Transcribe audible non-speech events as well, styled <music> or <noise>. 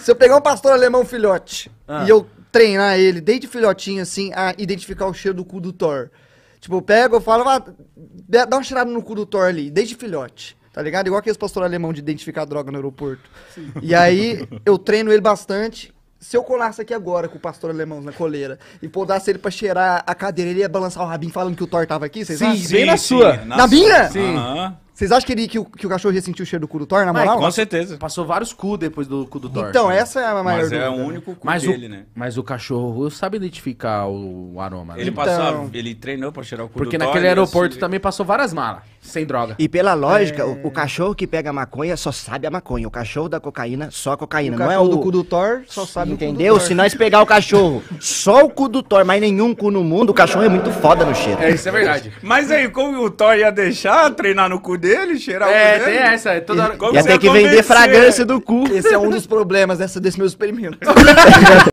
Se eu pegar um pastor alemão filhote ah. e eu treinar ele desde filhotinho, assim, a identificar o cheiro do cu do Thor. Tipo, eu pego, eu falo, ah, dá uma cheirada no cu do Thor ali, desde filhote. Tá ligado? Igual aqueles pastor alemão de identificar droga no aeroporto. Sim. E aí, eu treino ele bastante. Se eu colasse aqui agora com o pastor alemão na coleira e podasse ele pra cheirar a cadeira, ele ia balançar o rabinho falando que o Thor tava aqui, vocês sim, acham? Sim, bem na sim, sua. Na, na sua. minha? Sim. Uhum. Vocês acham que, ele, que, o, que o cachorro ia sentir o cheiro do cu do Thor, na moral? moral? com certeza. Passou vários cu depois do cu do Thor. Então, essa é a maior Mas é o né? único cu Mas, dele, o, né? mas o cachorro sabe identificar o, aroma. né? Ele, passou então. ele treinou pra cheirar o cu Porque do Thor, naquele aeroporto assim também passou várias malas. Sem droga. E pela lógica, é... o, o, cachorro que pega a maconha só sabe a maconha. O cachorro da cocaína, só a cocaína. O não é o do cu do Thor, só sabe Entendeu? Se nós pegar o cachorro, só o cu do Thor, mas nenhum cu no mundo, o cachorro é muito foda no cheiro. É, isso é verdade. <laughs> Mas aí, como o Thor ia deixar treinar no cu dele, cheirar é, o cu é, dele? É, tem essa. É toda Como ia ter que convencer? vender fragrância do cu. Esse é um dos problemas dessa, desse meu experimento. <laughs>